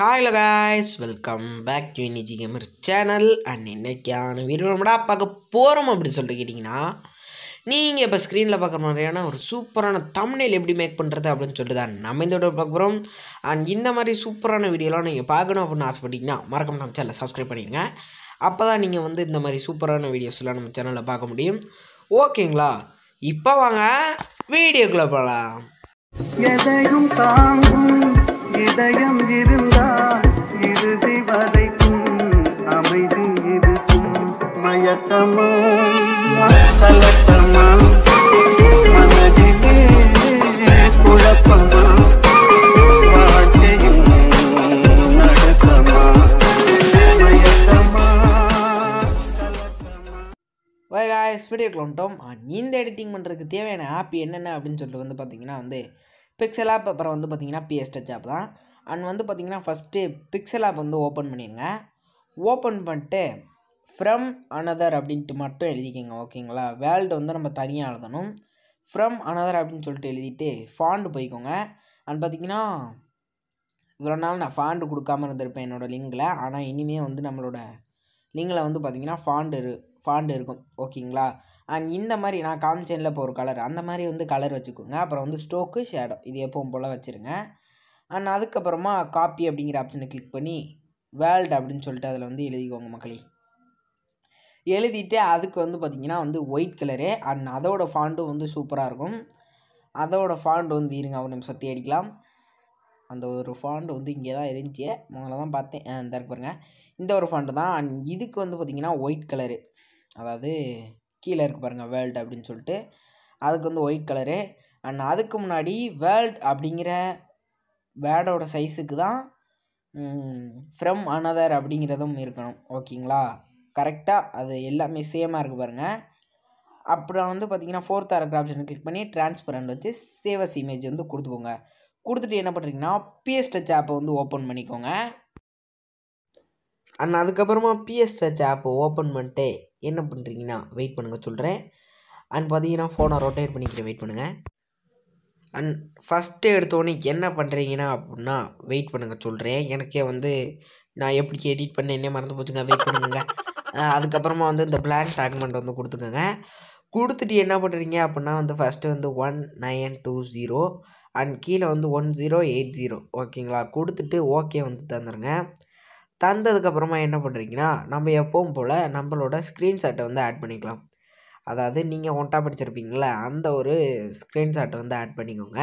hi guys welcome back to இனிஜி gamer channel and இன்றைக்கான video நம்மடா பார்க்க போகிறோம் அப்படின்னு சொல்லிட்டு கேட்டிங்கன்னா நீங்கள் இப்போ ஸ்க்ரீனில் பார்க்குற மாதிரியான ஒரு சூப்பரான தமிழில் எப்படி மேக் பண்ணுறது அப்படின்னு சொல்லிட்டு தான் நம்ம இந்த விட பார்க்க போகிறோம் அண்ட் இந்த மாதிரி சூப்பரான வீடியோலாம் நீங்கள் பார்க்கணும் அப்படின்னு ஆசைப்பட்டீங்கன்னா மறக்காமல் நம்ம சேனலை சப்ஸ்கிரைப் பண்ணிடுங்க அப்போ தான் நீங்கள் வந்து இந்த மாதிரி சூப்பரான வீடியோஸ்லாம் நம்ம சேனலில் பார்க்க முடியும் ஓகேங்களா இப்போ வாங்க வீடியோக்குள்ளே போகலாம் இதயம் இருந்து கலக்கமா கலக்கமா மனதிலே குழப்பமா வாழ்க்கையும் நடக்கமா மயக்கமா வீடியோக்கு வந்துட்டோம் இந்த எடிட்டிங் பண்ணுறதுக்கு தேவையான ஆப் என்னென்ன அப்படின்னு சொல்லி வந்து பார்த்தீங்கன்னா வந்து பிக்சல் ஆப் அப்புறம் வந்து பார்த்தீங்கன்னா பிஎஸ் டச் ஆப் தான் அண்ட் வந்து பார்த்தீங்கன்னா ஃபஸ்ட்டு பிக்சல் ஆப் வந்து ஓப்பன் பண்ணிடுங்க ஓப்பன் பண்ணிட்டு ஃப்ரம் அனதர் அப்படின்ட்டு மட்டும் எழுதிக்கோங்க ஓகேங்களா வேர்ல்டு வந்து நம்ம தனியாக எழுதணும் ஃப்ரம் அனதர் அப்படின்னு சொல்லிட்டு எழுதிட்டு ஃபாண்டு போய்க்கோங்க அண்ட் பார்த்தீங்கன்னா இவ்வளோ நாள் நான் ஃபாண்டு கொடுக்காமல் இருந்திருப்பேன் என்னோடய லிங்கில் ஆனால் இனிமேல் வந்து நம்மளோட லிங்கில் வந்து பார்த்திங்கன்னா ஃபாண்டு இரு ஃபாண்டு இருக்கும் ஓகேங்களா அண்ட் இந்த மாதிரி நான் காமிச்சேனில் இப்போ ஒரு கலர் அந்த மாதிரி வந்து கலர் வச்சுக்கோங்க அப்புறம் வந்து ஸ்டோக்கு ஷேடோ இது எப்பவும் போல் வச்சுருங்க அண்ட் அதுக்கப்புறமா காப்பி அப்படிங்கிற ஆப்ஷனை கிளிக் பண்ணி வேர்ல்டு அப்படின்னு சொல்லிட்டு அதில் வந்து எழுதிக்கோங்க மக்களே எழுதிட்டு அதுக்கு வந்து பார்த்திங்கன்னா வந்து ஒயிட் கலரு அண்ட் அதோட ஃபாண்டும் வந்து சூப்பராக இருக்கும் அதோட ஃபாண்ட் வந்து இருங்க ஒரு நிமிஷம் தேடிக்கலாம் அந்த ஒரு ஃபாண்ட் வந்து இங்கே தான் இருந்துச்சு முதல்ல தான் பார்த்தேன் இந்த இருக்கு பாருங்க இந்த ஒரு ஃபாண்டு தான் அண்ட் இதுக்கு வந்து பார்த்திங்கன்னா ஒயிட் கலரு அதாவது கீழே இருக்கு பாருங்கள் வேர்ல்டு அப்படின்னு சொல்லிட்டு அதுக்கு வந்து ஒயிட் கலரு அண்ட் அதுக்கு முன்னாடி வேர்ல்ட் அப்படிங்கிற வேர்டோட சைஸுக்கு தான் ஃப்ரம் அனதர் அப்படிங்கிறதும் இருக்கணும் ஓகேங்களா கரெக்டாக அது எல்லாமே சேமாக இருக்குது பாருங்கள் அப்புறம் வந்து பார்த்திங்கன்னா ஃபோர்த் ஆர்டர் ஆப்ஷன் கிளிக் பண்ணி டிரான்ஸ்பரண்ட் வச்சு சேவஸ் இமேஜ் வந்து கொடுத்துக்கோங்க கொடுத்துட்டு என்ன பண்ணுறீங்கன்னா பிஎஸ்டச் ஆப்பை வந்து ஓப்பன் பண்ணிக்கோங்க அண்ட் அதுக்கப்புறமா பிஎஸ்டச் ஆப்பை ஓப்பன் பண்ணிட்டு என்ன பண்ணுறீங்கன்னா வெயிட் பண்ணுங்கள் சொல்கிறேன் அண்ட் பார்த்தீங்கன்னா ஃபோனை ரொட்டேட் பண்ணிக்கிறேன் வெயிட் பண்ணுங்கள் அண்ட் ஃபஸ்ட்டு எடுத்தோடனே என்ன பண்ணுறீங்கன்னா அப்படின்னா வெயிட் பண்ணுங்கள் சொல்கிறேன் எனக்கே வந்து நான் எப்படி எடிட் பண்ணேன் என்ன மறந்து போச்சுங்க வெயிட் பண்ணுங்க அதுக்கப்புறமா வந்து இந்த பிளாக் டாக்குமெண்ட் வந்து கொடுத்துக்கோங்க கொடுத்துட்டு என்ன பண்ணுறீங்க அப்படின்னா வந்து ஃபஸ்ட்டு வந்து one nine two zero and கீழே வந்து ஒன் ஜீரோ எயிட் ஜீரோ ஓகேங்களா கொடுத்துட்டு ஓகே வந்து தந்துடுங்க தந்ததுக்கப்புறமா என்ன பண்ணுறீங்கன்னா நம்ம எப்பவும் போல் நம்மளோட ஸ்க்ரீன்ஷாட்டை வந்து ஆட் பண்ணிக்கலாம் அதாவது நீங்கள் ஒன்ட்டா படிச்சிருப்பீங்கள அந்த ஒரு ஸ்க்ரீன்ஷாட்டை வந்து ஆட் பண்ணிக்கோங்க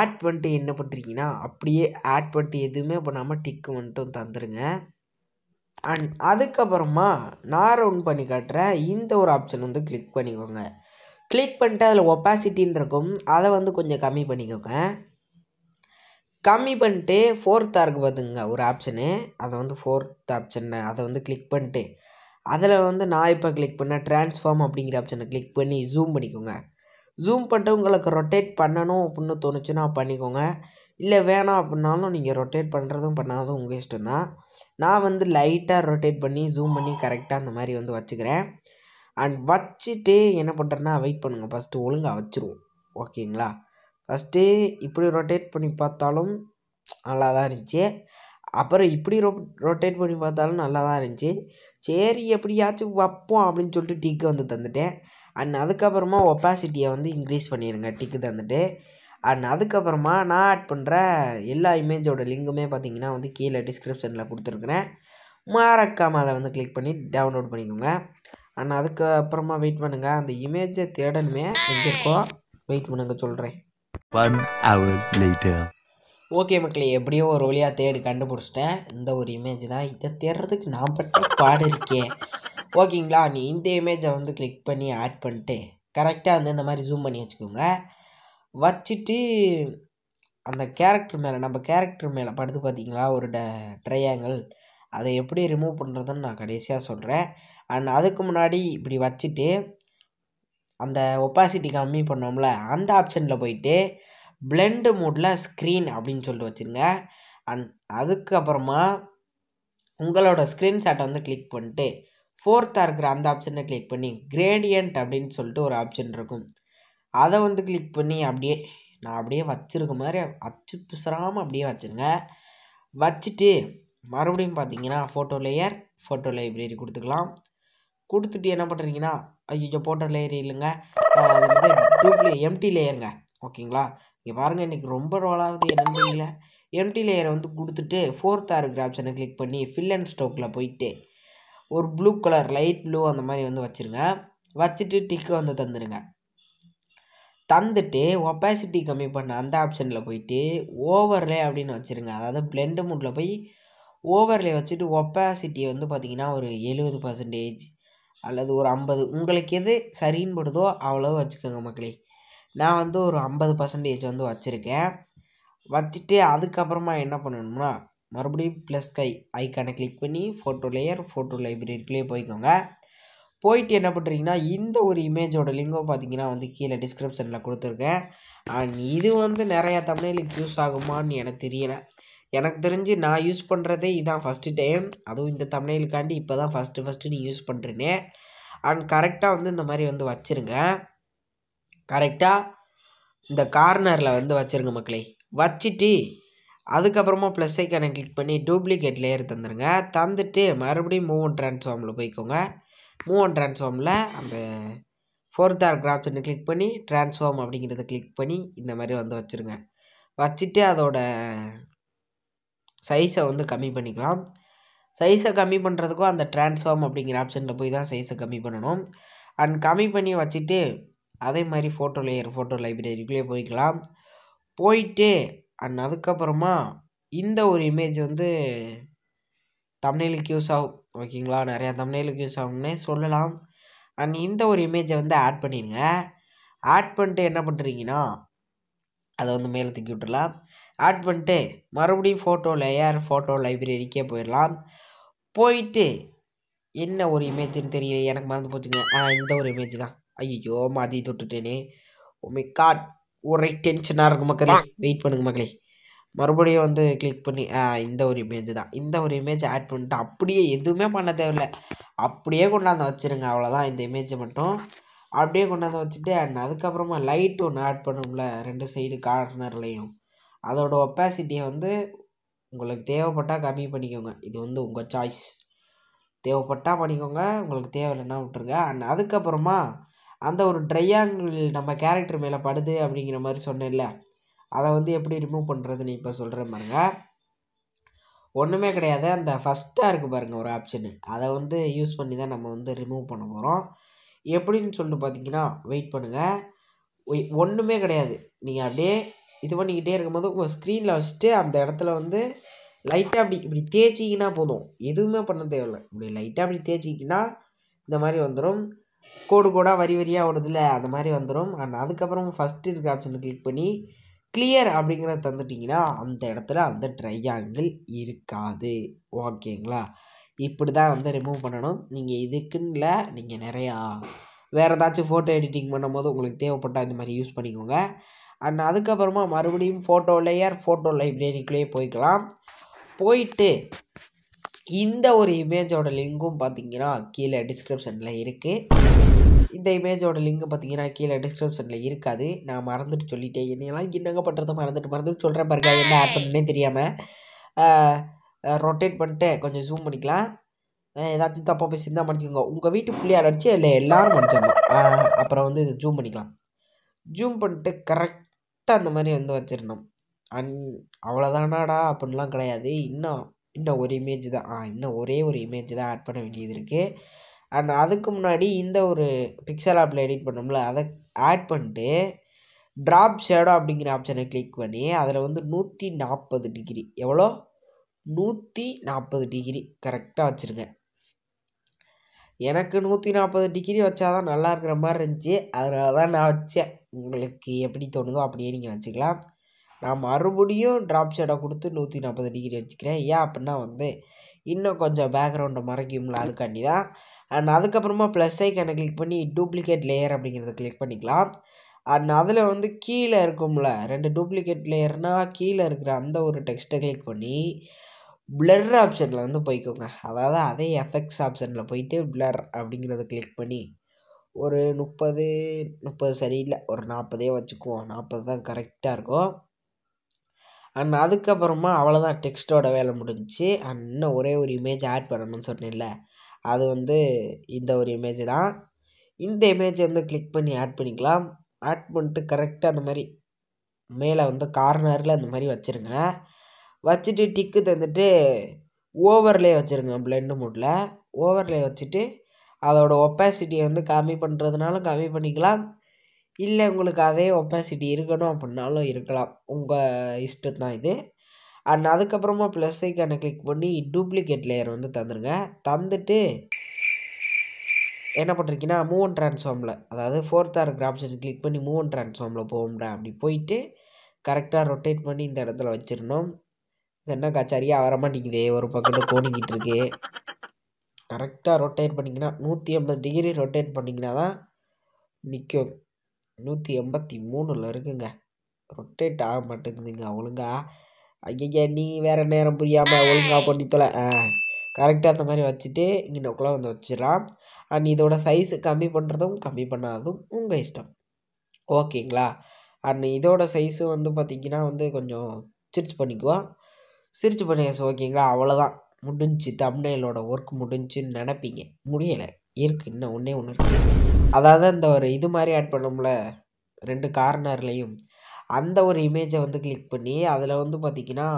ஆட் பண்ணிட்டு என்ன பண்ணுறீங்கன்னா அப்படியே ஆட் பண்ணிட்டு எதுவுமே பண்ணாமல் டிக்கு மட்டும் தந்துடுங்க அண்ட் அதுக்கப்புறமா நான் ரவுண்ட் பண்ணி காட்டுறேன் இந்த ஒரு ஆப்ஷன் வந்து கிளிக் பண்ணிக்கோங்க கிளிக் பண்ணிட்டு அதில் ஒப்பாசிட்டின்னு இருக்கும் அதை வந்து கொஞ்சம் கம்மி பண்ணிக்கோங்க கம்மி பண்ணிட்டு ஃபோர்த் ஆருக்கு பார்த்துங்க ஒரு ஆப்ஷனு அதை வந்து ஃபோர்த் ஆப்ஷன் அதை வந்து கிளிக் பண்ணிட்டு அதில் வந்து நான் இப்போ கிளிக் பண்ணேன் ட்ரான்ஸ்ஃபார்ம் அப்படிங்கிற ஆப்ஷனை கிளிக் பண்ணி ஜூம் பண்ணிக்கோங்க ஜூம் பண்ணிட்டு உங்களுக்கு ரொட்டேட் பண்ணணும் அப்படின்னு தோணுச்சுன்னா பண்ணிக்கோங்க இல்லை வேணாம் அப்படின்னாலும் நீங்கள் ரொட்டேட் பண்ணுறதும் பண்ணாதும் உங்கள் இஷ்டம் தான் நான் வந்து லைட்டாக ரொட்டேட் பண்ணி ஜூம் பண்ணி கரெக்டாக அந்த மாதிரி வந்து வச்சுக்கிறேன் அண்ட் வச்சுட்டு என்ன பண்ணுறேன்னா வெயிட் பண்ணுங்கள் ஃபஸ்ட்டு ஒழுங்காக வச்சுருவோம் ஓகேங்களா ஃபஸ்ட்டு இப்படி ரொட்டேட் பண்ணி பார்த்தாலும் நல்லா தான் இருந்துச்சு அப்புறம் இப்படி ரோ ரொட்டேட் பண்ணி பார்த்தாலும் நல்லா தான் இருந்துச்சு சரி எப்படியாச்சும் வைப்போம் அப்படின்னு சொல்லிட்டு டிக்கு வந்து தந்துட்டேன் அண்ட் அதுக்கப்புறமா ஒப்பாசிட்டியை வந்து இன்க்ரீஸ் பண்ணிடுங்க டிக்கு தந்துட்டு அண்ட் அதுக்கப்புறமா நான் ஆட் பண்ணுற எல்லா இமேஜோட லிங்குமே பார்த்தீங்கன்னா வந்து கீழே டிஸ்கிரிப்ஷனில் கொடுத்துருக்குறேன் மறக்காமல் அதை வந்து கிளிக் பண்ணி டவுன்லோட் பண்ணிக்கோங்க அண்ட் அதுக்கப்புறமா வெயிட் பண்ணுங்கள் அந்த இமேஜை தேடலுமே எங்கே இருக்கோ வெயிட் பண்ணுங்க சொல்கிறேன் ஓகே மக்களே எப்படியோ ஒரு வழியாக தேடி கண்டுபிடிச்சிட்டேன் இந்த ஒரு இமேஜ் தான் இதை தேடுறதுக்கு நான் பட்ட பாடு இருக்கேன் ஓகேங்களா நீ இந்த இமேஜை வந்து கிளிக் பண்ணி ஆட் பண்ணிட்டு கரெக்டாக வந்து இந்த மாதிரி ஜூம் பண்ணி வச்சுக்கோங்க வச்சுட்டு அந்த கேரக்டர் மேலே நம்ம கேரக்டர் மேலே படுத்து பார்த்தீங்களா ஒரு ட ட்ரையாங்கிள் அதை எப்படி ரிமூவ் பண்ணுறதுன்னு நான் கடைசியாக சொல்கிறேன் அண்ட் அதுக்கு முன்னாடி இப்படி வச்சுட்டு அந்த ஒப்பாசிட்டி கம்மி பண்ணோம்ல அந்த ஆப்ஷனில் போயிட்டு பிளெண்டு மூடில் ஸ்க்ரீன் அப்படின்னு சொல்லிட்டு வச்சுருங்க அண்ட் அதுக்கப்புறமா உங்களோட ஸ்க்ரீன்ஷாட்டை வந்து கிளிக் பண்ணிட்டு ஃபோர்த்தாக இருக்கிற அந்த ஆப்ஷனை கிளிக் பண்ணி கிரேடியன்ட் அப்படின்னு சொல்லிட்டு ஒரு ஆப்ஷன் இருக்கும் அதை வந்து கிளிக் பண்ணி அப்படியே நான் அப்படியே வச்சுருக்க மாதிரி அச்சு பிசுறாமல் அப்படியே வச்சுருங்க வச்சுட்டு மறுபடியும் பார்த்தீங்கன்னா ஃபோட்டோ லேயர் ஃபோட்டோ லைப்ரரி கொடுத்துக்கலாம் கொடுத்துட்டு என்ன பண்ணுறீங்கன்னா ஐயோ ஃபோட்டோ லேயர் இல்லைங்க அது வந்து டூப்ளே எம்டி லேயருங்க ஓகேங்களா இங்கே பாருங்கள் இன்றைக்கி ரொம்ப ரோலாகுது என்னன்னு தெரியல எம்டி லேயரை வந்து கொடுத்துட்டு ஃபோர்த் ஆர்கிற ஆப்ஷனை கிளிக் பண்ணி ஃபில் அண்ட் ஸ்டோக்கில் போயிட்டு ஒரு ப்ளூ கலர் லைட் ப்ளூ அந்த மாதிரி வந்து வச்சுருங்க வச்சுட்டு டிக்கு வந்து தந்துடுங்க தந்துட்டு ஒப்பாசிட்டி கம்மி பண்ண அந்த ஆப்ஷனில் போயிட்டு ஓவர்லே அப்படின்னு வச்சுருங்க அதாவது பிளெண்டு மூட்டில் போய் ஓவர்லே வச்சுட்டு ஒப்பாசிட்டி வந்து பார்த்திங்கன்னா ஒரு எழுபது பர்சன்டேஜ் அல்லது ஒரு ஐம்பது உங்களுக்கு எது சரின்னு படுதோ அவ்வளோ வச்சுக்கோங்க மக்களே நான் வந்து ஒரு ஐம்பது பர்சன்டேஜ் வந்து வச்சுருக்கேன் வச்சுட்டு அதுக்கப்புறமா என்ன பண்ணணும்னா மறுபடியும் ப்ளஸ் கை ஐக்கானை கிளிக் பண்ணி ஃபோட்டோ லேயர் ஃபோட்டோ லைப்ரரிக்குள்ளேயே போய்க்கோங்க போயிட்டு என்ன பண்ணுறீங்கன்னா இந்த ஒரு இமேஜோட லிங்கும் பார்த்தீங்கன்னா வந்து கீழே டிஸ்கிரிப்ஷனில் கொடுத்துருக்கேன் அண்ட் இது வந்து நிறையா தமிழுக்கு யூஸ் ஆகுமான்னு எனக்கு தெரியலை எனக்கு தெரிஞ்சு நான் யூஸ் பண்ணுறதே இதான் ஃபஸ்ட்டு டைம் அதுவும் இந்த தமிழுக்காண்டி இப்போ தான் ஃபஸ்ட்டு ஃபஸ்ட்டு நீ யூஸ் பண்ணுறேனே அண்ட் கரெக்டாக வந்து இந்த மாதிரி வந்து வச்சுருங்க கரெக்டாக இந்த கார்னரில் வந்து வச்சுருங்க மக்களே வச்சுட்டு அதுக்கப்புறமா ப்ளஸ் ஐக்கானை கிளிக் பண்ணி டூப்ளிகேட் லேயர் தந்துடுங்க தந்துட்டு மறுபடியும் மூவ் ட்ரான்ஸ்ஃபார்மில் போய்க்கோங்க மூவ் ஆன் ட்ரான்ஸ்ஃபார்மில் அந்த ஃபோர்த் ஆர் கிராஃப் கிளிக் பண்ணி ட்ரான்ஸ்ஃபார்ம் அப்படிங்கிறத கிளிக் பண்ணி இந்த மாதிரி வந்து வச்சுருங்க வச்சுட்டு அதோட சைஸை வந்து கம்மி பண்ணிக்கலாம் சைஸை கம்மி பண்ணுறதுக்கும் அந்த ட்ரான்ஸ்ஃபார்ம் அப்படிங்கிற ஆப்ஷனில் போய் தான் சைஸை கம்மி பண்ணணும் அண்ட் கம்மி பண்ணி வச்சுட்டு அதே மாதிரி ஃபோட்டோ லேயர் ஃபோட்டோ லைப்ரரிக்குள்ளே போய்க்கலாம் போயிட்டு அண்ட் அதுக்கப்புறமா இந்த ஒரு இமேஜ் வந்து தம்ப்நெயிலுக்கு யூஸ் ஆகும் ஓகேங்களா நிறையா தம்ப்நெயிலுக்கு யூஸ் ஆகும்னே சொல்லலாம் அண்ட் இந்த ஒரு இமேஜை வந்து ஆட் பண்ணிடுங்க ஆட் பண்ணிட்டு என்ன பண்ணுறீங்கன்னா அதை வந்து மேலே தூக்கி விட்டுடலாம் ஆட் பண்ணிட்டு மறுபடியும் ஃபோட்டோ லேயர் ஃபோட்டோ லைப்ரரிக்கே போயிடலாம் போயிட்டு என்ன ஒரு இமேஜ்னு தெரியல எனக்கு மறந்து போச்சுங்க ஆ இந்த ஒரு இமேஜ் தான் ஐயோ மதி தொட்டுட்டேனே ஓ oh காட் ஒரே டென்ஷனாக இருக்கும் மக்களே வெயிட் பண்ணுங்க மக்களே மறுபடியும் வந்து கிளிக் பண்ணி இந்த ஒரு இமேஜ் தான் இந்த ஒரு இமேஜ் ஆட் பண்ணிட்டு அப்படியே எதுவுமே பண்ண தேவையில்ல அப்படியே கொண்டாந்து வச்சுருங்க அவ்வளோதான் இந்த இமேஜை மட்டும் அப்படியே கொண்டாந்து வச்சுட்டு அண்ட் அதுக்கப்புறமா லைட் ஒன்று ஆட் பண்ணும்ல ரெண்டு சைடு கார்னர்லேயும் அதோட ஒப்பாசிட்டியை வந்து உங்களுக்கு தேவைப்பட்டால் கம்மி பண்ணிக்கோங்க இது வந்து உங்கள் சாய்ஸ் தேவைப்பட்டால் பண்ணிக்கோங்க உங்களுக்கு தேவையில்லைன்னா விட்டுருங்க அண்ட் அதுக்கப்புறமா அந்த ஒரு ட்ரையாங்கிள் நம்ம கேரக்டர் மேலே படுது அப்படிங்கிற மாதிரி சொன்னேன்ல அதை வந்து எப்படி ரிமூவ் பண்ணுறது நீ இப்போ சொல்கிற பாருங்கள் ஒன்றுமே கிடையாது அந்த ஃபஸ்ட்டாக இருக்குது பாருங்கள் ஒரு ஆப்ஷனு அதை வந்து யூஸ் பண்ணி தான் நம்ம வந்து ரிமூவ் பண்ண போகிறோம் எப்படின்னு சொல்லிட்டு பார்த்தீங்கன்னா வெயிட் பண்ணுங்கள் ஒன்றுமே கிடையாது நீங்கள் அப்படியே இது பண்ணிக்கிட்டே இருக்கும்போது உங்கள் ஸ்க்ரீனில் வச்சுட்டு அந்த இடத்துல வந்து லைட்டாக அப்படி இப்படி தேய்ச்சிங்கன்னா போதும் எதுவுமே பண்ண தேவையில்லை இப்படி லைட்டாக அப்படி தேய்ச்சிக்கினா இந்த மாதிரி வந்துடும் கோடு கோடாக வரி வரியாக ஓடுதில்ல அந்த மாதிரி வந்துடும் அண்ட் அதுக்கப்புறம் ஃபஸ்ட்டு இருக்க ஆப்ஷனை கிளிக் பண்ணி கிளியர் அப்படிங்கிறத தந்துட்டிங்கன்னா அந்த இடத்துல அந்த ட்ரையாங்கிள் இருக்காது ஓகேங்களா இப்படி தான் வந்து ரிமூவ் பண்ணணும் நீங்கள் இதுக்குன்னு இல்லை நீங்கள் நிறையா வேறு ஏதாச்சும் ஃபோட்டோ எடிட்டிங் பண்ணும் போது உங்களுக்கு தேவைப்பட்டால் இந்த மாதிரி யூஸ் பண்ணிக்கோங்க அண்ட் அதுக்கப்புறமா மறுபடியும் ஃபோட்டோ லேயர் ஃபோட்டோ லைப்ரரிக்குள்ளேயே போய்க்கலாம் போயிட்டு இந்த ஒரு இமேஜோட லிங்கும் பார்த்தீங்கன்னா கீழே டிஸ்கிரிப்ஷனில் இருக்குது இந்த இமேஜோட லிங்க் பார்த்தீங்கன்னா கீழே டிஸ்கிரிப்ஷனில் இருக்காது நான் மறந்துட்டு சொல்லிட்டேன் என்னெல்லாம் இன்னங்க பண்ணுறதை மறந்துட்டு மறந்துட்டு சொல்கிறேன் பாருங்க என்ன ஆட் பண்ணே தெரியாமல் ரொட்டேட் பண்ணிட்டு கொஞ்சம் ஜூம் பண்ணிக்கலாம் ஏதாச்சும் தப்பாக போய் சிந்தா மன்னிச்சுக்கோங்க உங்கள் வீட்டு பிள்ளையார் அடிச்சு இல்லை எல்லோரும் மன்னிச்சிடணும் அப்புறம் வந்து இது ஜூம் பண்ணிக்கலாம் ஜூம் பண்ணிட்டு கரெக்டாக அந்த மாதிரி வந்து வச்சிடணும் அன் அவ்வளோதானாடா அப்படின்லாம் கிடையாது இன்னும் இன்னும் ஒரு இமேஜ் தான் ஆ இன்னும் ஒரே ஒரு இமேஜ் தான் ஆட் பண்ண வேண்டியது இருக்குது அண்ட் அதுக்கு முன்னாடி இந்த ஒரு பிக்சல் ஆப்பில் எடிட் பண்ணோம்ல அதை ஆட் பண்ணிட்டு ட்ராப் ஷேடோ அப்படிங்கிற ஆப்ஷனை கிளிக் பண்ணி அதில் வந்து நூற்றி நாற்பது டிகிரி எவ்வளோ நூற்றி நாற்பது டிகிரி கரெக்டாக வச்சுருங்க எனக்கு நூற்றி நாற்பது டிகிரி தான் நல்லா இருக்கிற மாதிரி இருந்துச்சு அதனால தான் நான் வச்சேன் உங்களுக்கு எப்படி தோணுதோ அப்படியே நீங்கள் வச்சுக்கலாம் நான் மறுபடியும் ட்ராப் ஷேடோ கொடுத்து நூற்றி நாற்பது டிகிரி வச்சுக்கிறேன் ஏன் அப்படின்னா வந்து இன்னும் கொஞ்சம் பேக்ரவுண்டை மறைக்கும்ல அதுக்காண்டி தான் அண்ட் அதுக்கப்புறமா ப்ளஸ் ஐக்கானை கிளிக் பண்ணி டூப்ளிகேட் லேயர் அப்படிங்கிறத கிளிக் பண்ணிக்கலாம் அண்ட் அதில் வந்து கீழே இருக்கும்ல ரெண்டு டூப்ளிகேட் லேயர்னால் கீழே இருக்கிற அந்த ஒரு டெக்ஸ்ட்டை கிளிக் பண்ணி பிளர் ஆப்ஷனில் வந்து போய்க்கோங்க அதாவது அதே எஃபெக்ட்ஸ் ஆப்ஷனில் போயிட்டு பிளர் அப்படிங்கிறத கிளிக் பண்ணி ஒரு முப்பது முப்பது சரியில்லை ஒரு நாற்பதே வச்சுக்குவோம் நாற்பது தான் கரெக்டாக இருக்கும் அண்ட் அதுக்கப்புறமா அவ்வளோதான் டெக்ஸ்ட்டோட வேலை முடிஞ்சு அண்ட் இன்னும் ஒரே ஒரு இமேஜ் ஆட் பண்ணணும்னு சொன்னேன்ல அது வந்து இந்த ஒரு இமேஜு தான் இந்த இமேஜை வந்து கிளிக் பண்ணி ஆட் பண்ணிக்கலாம் ஆட் பண்ணிட்டு கரெக்டாக அந்த மாதிரி மேலே வந்து கார்னரில் அந்த மாதிரி வச்சுருங்க வச்சுட்டு டிக்கு தந்துட்டு ஓவர்லே வச்சுருங்க பிளெண்டு மூட்டில் ஓவர்லே வச்சுட்டு அதோட ஒப்பாசிட்டியை வந்து கம்மி பண்ணுறதுனாலும் கம்மி பண்ணிக்கலாம் இல்லை உங்களுக்கு அதே ஒப்பாசிட்டி இருக்கணும் அப்படின்னாலும் இருக்கலாம் உங்கள் இஷ்டம் தான் இது அண்ட் அதுக்கப்புறமா ப்ளஸ் ஐக்கான கிளிக் பண்ணி டூப்ளிகேட் லேயர் வந்து தந்துடுங்க தந்துட்டு என்ன பண்ணுறீங்கன்னா மூவன் ட்ரான்ஸ்ஃபார்மில் அதாவது ஃபோர்த் ஆர் கிராப்ஷன் கிளிக் பண்ணி மூவன் ட்ரான்ஸ்ஃபார்மில் போகும்டா அப்படி போயிட்டு கரெக்டாக ரொட்டேட் பண்ணி இந்த இடத்துல வச்சிடணும் இது என்ன வர வரமாட்டேங்குதே ஒரு பக்கத்தில் போனிக்கிட்டு இருக்கு கரெக்டாக ரொட்டேட் பண்ணிங்கன்னா நூற்றி எண்பது டிகிரி ரொட்டேட் பண்ணிங்கன்னா தான் நிற்கும் நூற்றி எண்பத்தி மூணில் இருக்குங்க ரொட்டேட் ஆக மாட்டேங்குதுங்க அவளுங்க ஐயய்யா நீ வேறு நேரம் புரியாமல் ஒழுங்காக பண்ணி தொலை ஆ கரெக்டாக அந்த மாதிரி வச்சுட்டு இன்னக்குள்ளே வந்து வச்சிடலாம் அண்ட் இதோட சைஸு கம்மி பண்ணுறதும் கம்மி பண்ணாததும் உங்கள் இஷ்டம் ஓகேங்களா அண்ட் இதோட சைஸு வந்து பார்த்திங்கன்னா வந்து கொஞ்சம் சிரிச்சு பண்ணிக்குவோம் சிரிச்சு பண்ணி ஓகேங்களா அவ்வளோதான் முடிஞ்சு தம்னேலோட ஒர்க் முடிஞ்சுன்னு நினப்பீங்க முடியலை இருக்குது இன்னும் ஒன்றே ஒன்று இருக்குது அதாவது அந்த ஒரு இது மாதிரி ஆட் பண்ணோம்ல ரெண்டு கார்னர்லேயும் அந்த ஒரு இமேஜை வந்து கிளிக் பண்ணி அதில் வந்து பார்த்திங்கன்னா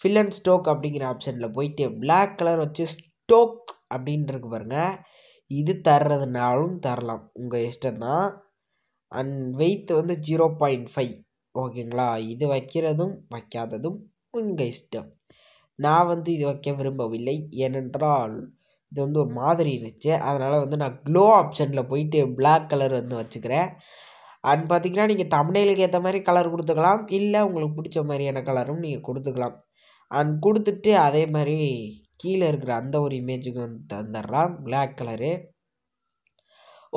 ஃபில் அண்ட் ஸ்டோக் அப்படிங்கிற ஆப்ஷனில் போயிட்டு பிளாக் கலர் வச்சு ஸ்டோக் அப்படின்னு பாருங்க பாருங்கள் இது தர்றதுனாலும் தரலாம் உங்கள் தான் அண்ட் வெயிட் வந்து ஜீரோ பாயிண்ட் ஃபைவ் ஓகேங்களா இது வைக்கிறதும் வைக்காததும் உங்கள் இஷ்டம் நான் வந்து இது வைக்க விரும்பவில்லை ஏனென்றால் இது வந்து ஒரு மாதிரி இருந்துச்சு அதனால் வந்து நான் க்ளோ ஆப்ஷனில் போயிட்டு பிளாக் கலர் வந்து வச்சுக்கிறேன் அண்ட் பார்த்திங்கன்னா நீங்கள் தமிழைகளுக்கு ஏற்ற மாதிரி கலர் கொடுத்துக்கலாம் இல்லை உங்களுக்கு பிடிச்ச மாதிரியான கலரும் நீங்கள் கொடுத்துக்கலாம் அண்ட் கொடுத்துட்டு அதே மாதிரி கீழே இருக்கிற அந்த ஒரு இமேஜுக்கு வந்து தந்துடுறான் பிளாக் கலரு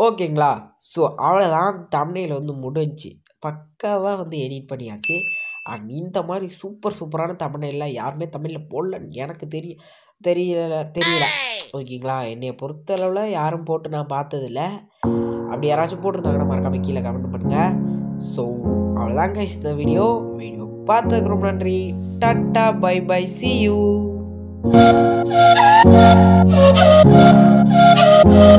ஓகேங்களா ஸோ அவ்வளோதான் தமிழில் வந்து முடிஞ்சு பக்காவாக வந்து எடிட் பண்ணியாச்சு அண்ட் இந்த மாதிரி சூப்பர் சூப்பரான தமிழ்லாம் யாருமே தமிழில் போடலன்னு எனக்கு தெரிய தெரியல தெரியல ஓகேங்களா என்னை பொறுத்தளவில் யாரும் போட்டு நான் பார்த்ததில்ல அப்படி யாராச்சும் போட்டிருந்தாங்கன்னா மறக்காமல் கீழே கமெண்ட் பண்ணுங்கள் ஸோ அவ்வளோதாங்க இந்த வீடியோ வீடியோ பார்த்ததுக்கு ரொம்ப நன்றி டாட்டா பை பை சி யூ